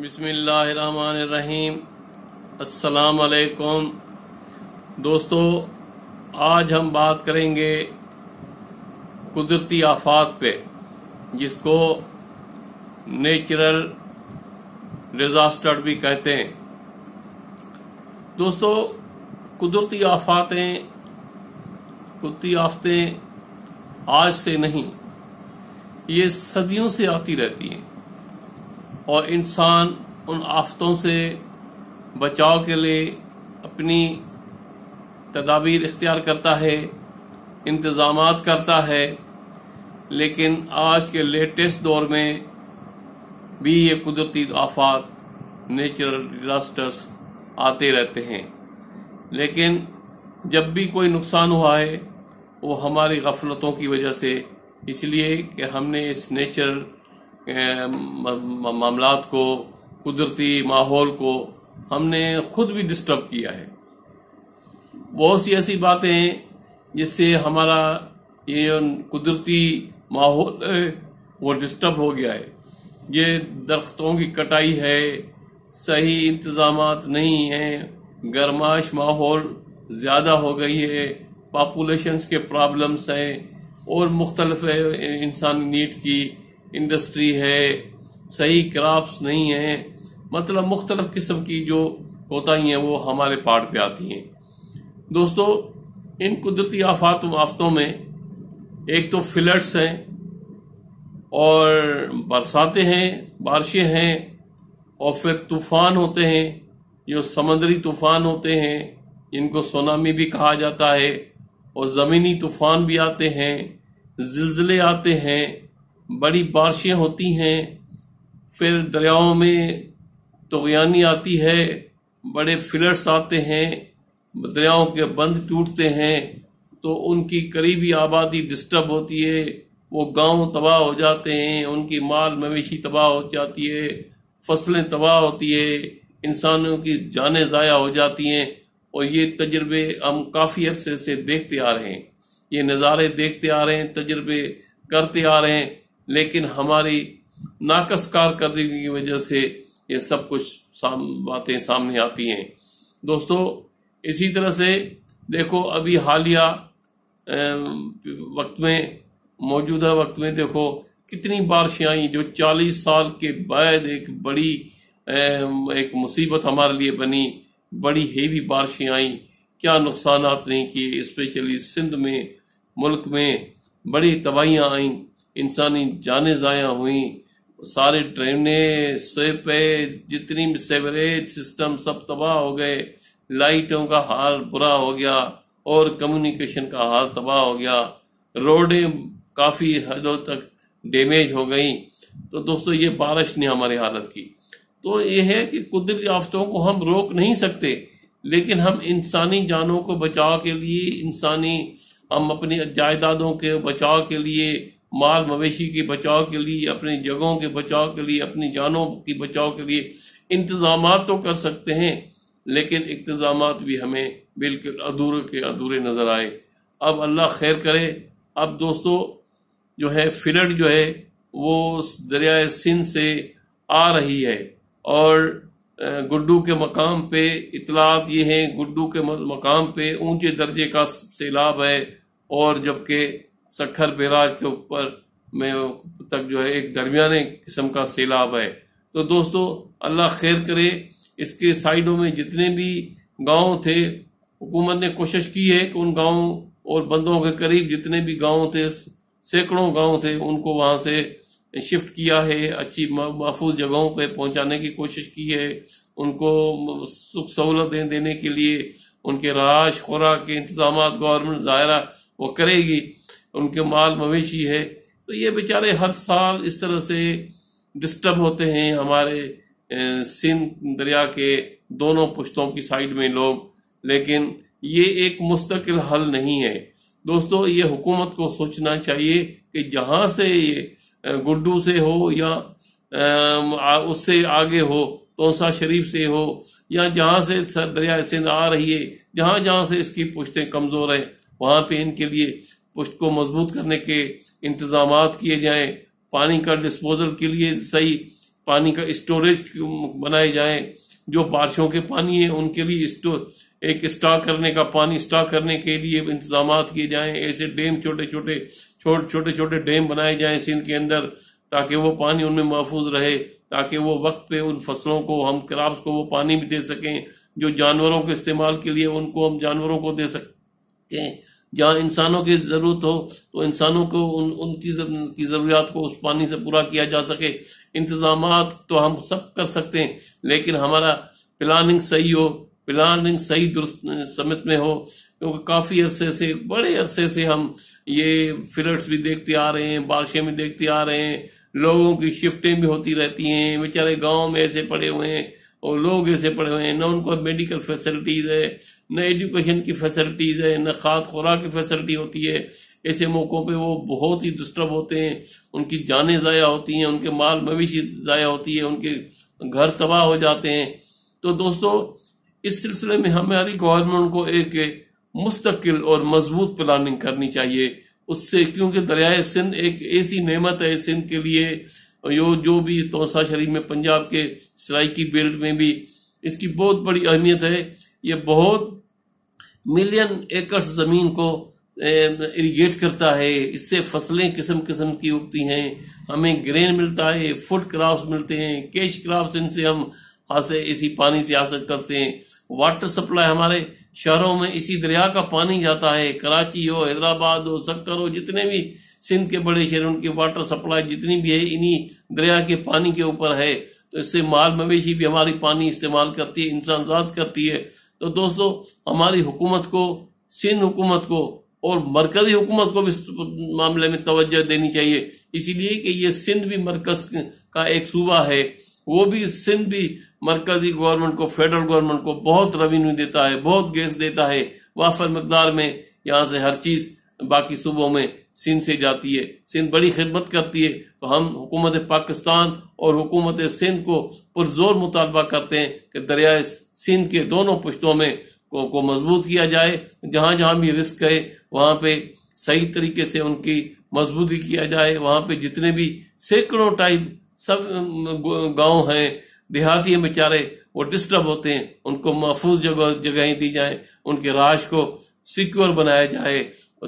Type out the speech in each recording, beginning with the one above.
अस्सलाम असलकुम दोस्तों आज हम बात करेंगे कुदरती आफात पे जिसको नेचुरल डिजास्टर भी कहते हैं दोस्तों कुदरती आफातें कुदरती आफतें आज से नहीं ये सदियों से आती रहती हैं और इंसान उन आफतों से बचाव के लिए अपनी तदाबीर इख्तियार करता है इंतज़ाम करता है लेकिन आज के लेटेस्ट दौर में भी ये कुदरती आफात नेचुरल डिजास्टर्स आते रहते हैं लेकिन जब भी कोई नुकसान हुआ है वो हमारी गफलतों की वजह से इसलिए कि हमने इस नेचुरल मामला को कुदरती माहौल को हमने खुद भी डिस्टर्ब किया है बहुत सी ऐसी बातें हैं जिससे हमारा ये कुदरती माहौल वो डिस्टर्ब हो गया है ये दरख्तों की कटाई है सही इंतजाम नहीं है गर्माश माहौल ज़्यादा हो गई है पॉपुलेशन के प्रॉब्लम्स हैं और मुख्तलफ इंसान नीट की इंडस्ट्री है सही क्रॉप्स नहीं है मतलब मुख्तलफ किस्म की जो कोताही हैं वो हमारे पहाड़ पे आती हैं दोस्तों इन कुदरती आफात आफतों में एक तो फ्लड्स हैं और बरसातें हैं बारिशें हैं और फिर तूफान होते हैं जो समंदरी तूफान होते हैं इनको सोनामी भी कहा जाता है और ज़मीनी तूफान भी आते हैं जिलजिले आते हैं बड़ी बारिशें होती हैं फिर दरियाओं में तोगयानी आती है बड़े फ्लड्स आते हैं दरियाओं के बंद टूटते हैं तो उनकी करीबी आबादी डिस्टर्ब होती है वो गांव तबाह हो जाते हैं उनकी माल मवेशी तबाह हो जाती है फसलें तबाह होती है इंसानों की जानें ज़ाया हो जाती हैं और ये तजर्बे हम काफ़ी अरसे से देखते आ रहे हैं ये नज़ारे देखते आ रहे हैं तजर्बे करते आ रहे हैं लेकिन हमारी नाकस कारकर्दगी की वजह से ये सब कुछ साम बातें सामने आती हैं दोस्तों इसी तरह से देखो अभी हालिया वक्त में मौजूदा वक्त में देखो कितनी बारिशें आई जो 40 साल के बाद एक बड़ी एक मुसीबत हमारे लिए बनी बड़ी हेवी बारिशें आई क्या नुकसान नहीं किए स्पेशली सिंध में मुल्क में बड़ी तबाहियां आईं इंसानी जाने ज़ाया हुई सारे ट्रेनें स्वेपे जितनी भी सेवरेज सिस्टम सब तबाह हो गए लाइटों का हाल बुरा हो गया और कम्युनिकेशन का हाल तबाह हो गया रोडें काफ़ी हदों तक डैमेज हो गई तो दोस्तों ये बारिश ने हमारी हालत की तो ये है कि कुदरती आफतों को हम रोक नहीं सकते लेकिन हम इंसानी जानों को बचाव के लिए इंसानी हम अपनी जायदादों के बचाव के लिए माल मवेशी के बचाव के लिए अपनी जगहों के बचाव के लिए अपनी जानों की बचाव के लिए इंतजाम तो कर सकते हैं लेकिन इंतजाम भी हमें बिल्कुल अधूरे के अधूरे नज़र आए अब अल्लाह खैर करे अब दोस्तों जो है फिलड जो है वो दरियाए सिंध से आ रही है और गुड्डू के मकाम पे इतलात ये हैं गुड्डू के मकाम पे ऊंचे दर्जे का सैलाब है और जबकि सखर बैराज के ऊपर में तक जो है एक दरमियाने किस्म का सैलाब है तो दोस्तों अल्लाह खैर करे इसके साइडों में जितने भी गांव थे हुकूमत ने कोशिश की है कि उन गांव और बंदों के करीब जितने भी गांव थे सैकड़ों गांव थे उनको वहां से शिफ्ट किया है अच्छी महफूज जगहों पे पहुंचाने की कोशिश की है उनको सुख सहूलतें देने के लिए उनके राश खुराक के इंतजाम गवर्नमेंट ज़ाहिर वो करेगी उनके माल मवेशी है तो ये बेचारे हर साल इस तरह से डिस्टर्ब होते हैं हमारे सिंध दरिया के दोनों पुश्तों की साइड में लोग लेकिन ये एक मुस्तकिल हल नहीं है दोस्तों ये हुकूमत को सोचना चाहिए कि जहाँ से ये गुड्डू से हो या उससे आगे हो तोसा शरीफ से हो या जहां से दरिया सिंध आ रही है जहां जहां से इसकी पुश्तें कमज़ोर है वहां पे इनके लिए पुष्ट को मजबूत करने के इंतजाम किए जाएँ पानी का डिस्पोजल के लिए सही पानी का स्टोरेज बनाए जाएँ जो बारिशों के पानी है उनके लिए एक स्टॉक करने का पानी स्टॉक करने के लिए इंतजाम किए जाएं ऐसे डैम छोटे छोटे छोटे छोटे छोटे डैम बनाए जाएं सिंध के अंदर ताकि वो पानी उनमें महफूज रहे ताकि वो वक्त पे उन फसलों को हम क्रॉप्स को वो पानी भी दे सकें जो जानवरों के इस्तेमाल के लिए उनको हम जानवरों को दे सकें जहाँ इंसानों की जरूरत हो तो इंसानों को उन चीज की जरूरत को उस पानी से पूरा किया जा सके इंतजाम तो हम सब कर सकते हैं लेकिन हमारा प्लानिंग सही हो प्लानिंग सही दुरुस्त समित में हो क्योंकि काफ़ी अरसे से बड़े अरसे से हम ये फ्लड्स भी देखते आ रहे हैं बारिशें भी देखते आ रहे हैं लोगों की शिफ्टें भी होती रहती हैं बेचारे गांव में ऐसे पड़े हुए हैं और लोग ऐसे पड़े हुए हैं ना उनको मेडिकल फैसिलिटीज़ है न एजुकेशन की फैसिलिटीज़ है न खाद खुराक की फैसिलिटी होती है ऐसे मौक़ों पे वो बहुत ही डिस्टर्ब होते हैं उनकी जानें ज़ाया होती हैं उनके माल मवेशी ज़ाया होती है उनके घर तबाह हो जाते हैं तो दोस्तों इस सिलसिले में हमारी गवर्नमेंट को एक मुस्तकिल और मजबूत प्लानिंग करनी चाहिए उससे क्योंकि दरियाए सिंध एक ऐसी नेमत है सिंध के लिए यो जो भी तोसा शरीफ में पंजाब के सराइकी बेल्ट में भी इसकी बहुत बड़ी अहमियत है ये बहुत मिलियन एकर्स जमीन को इरिगेट करता है इससे फसलें किस्म किस्म की उगती हैं हमें ग्रेन मिलता है फूड क्रॉप्स मिलते हैं कैश क्रॉप्स इनसे हम हासिल इसी पानी से हासिल करते हैं वाटर सप्लाई हमारे शहरों में इसी दरिया का पानी जाता है कराची हो हैदराबाद हो सक्कर हो जितने भी सिंध के बड़े शहर उनकी वाटर सप्लाई जितनी भी है इन्हीं दरिया के पानी के ऊपर है तो इससे माल मवेशी भी हमारी पानी इस्तेमाल करती है जात करती है तो दोस्तों हमारी हुकूमत को सिंध हुकूमत को और मरकजी हुकूमत को भी इस मामले में तोज्जो देनी चाहिए इसीलिए कि ये सिंध भी मरकज का एक सूबा है वो भी सिंध भी मरकजी गवर्नमेंट को फेडरल गवर्नमेंट को बहुत रेवेन्यू देता है बहुत गैस देता है वाफर मकदार में यहाँ से हर चीज बाकी सूबों में सिंध से जाती है सिंध बड़ी खिदमत करती है तो हम हुकूमत पाकिस्तान और हुकूमत सिंध को पुरजोर मुतालबा करते हैं कि दरियाए सिंध के दोनों पुश्तों में को, को मजबूत किया जाए जहां जहां भी रिस्क गए वहां पे सही तरीके से उनकी मजबूती किया जाए वहां पे जितने भी सैकड़ों टाइप सब गांव हैं देहाती हैं बेचारे वो डिस्टर्ब होते हैं उनको महफूज जगह जगहें दी जाए उनके राश को सिक्योर बनाया जाए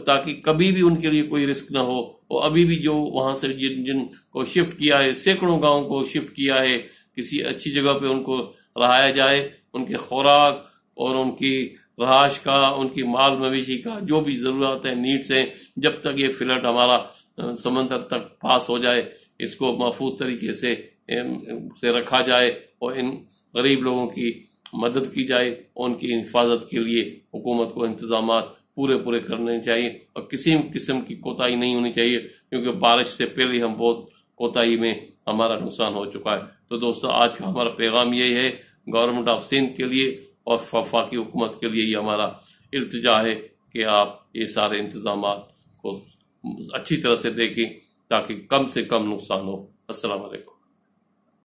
ताकि कभी भी उनके लिए कोई रिस्क ना हो और अभी भी जो वहां से जिन जिन को शिफ्ट किया है सैकड़ों गाँव को शिफ्ट किया है किसी अच्छी जगह पे उनको रहाया जाए उनके खुराक और उनकी रहाश का उनकी माल मवेशी का जो भी ज़रूरत है नीड्स हैं जब तक ये फ्लड हमारा समंदर तक पास हो जाए इसको महफूज तरीके से से रखा जाए और इन गरीब लोगों की मदद की जाए उनकी हिफाजत के लिए हुकूमत को इंतजाम पूरे पूरे करने चाहिए और किसी किस्म की कोताही नहीं होनी चाहिए क्योंकि बारिश से पहले हम बहुत कोताही में हमारा नुकसान हो चुका है तो दोस्तों आज का हमारा पैगाम यही है गवर्नमेंट ऑफ सिंध के लिए और की हुकूमत के लिए ये हमारा इल्तजा है कि आप ये सारे इंतजाम को अच्छी तरह से देखें ताकि कम से कम नुकसान हो असलकम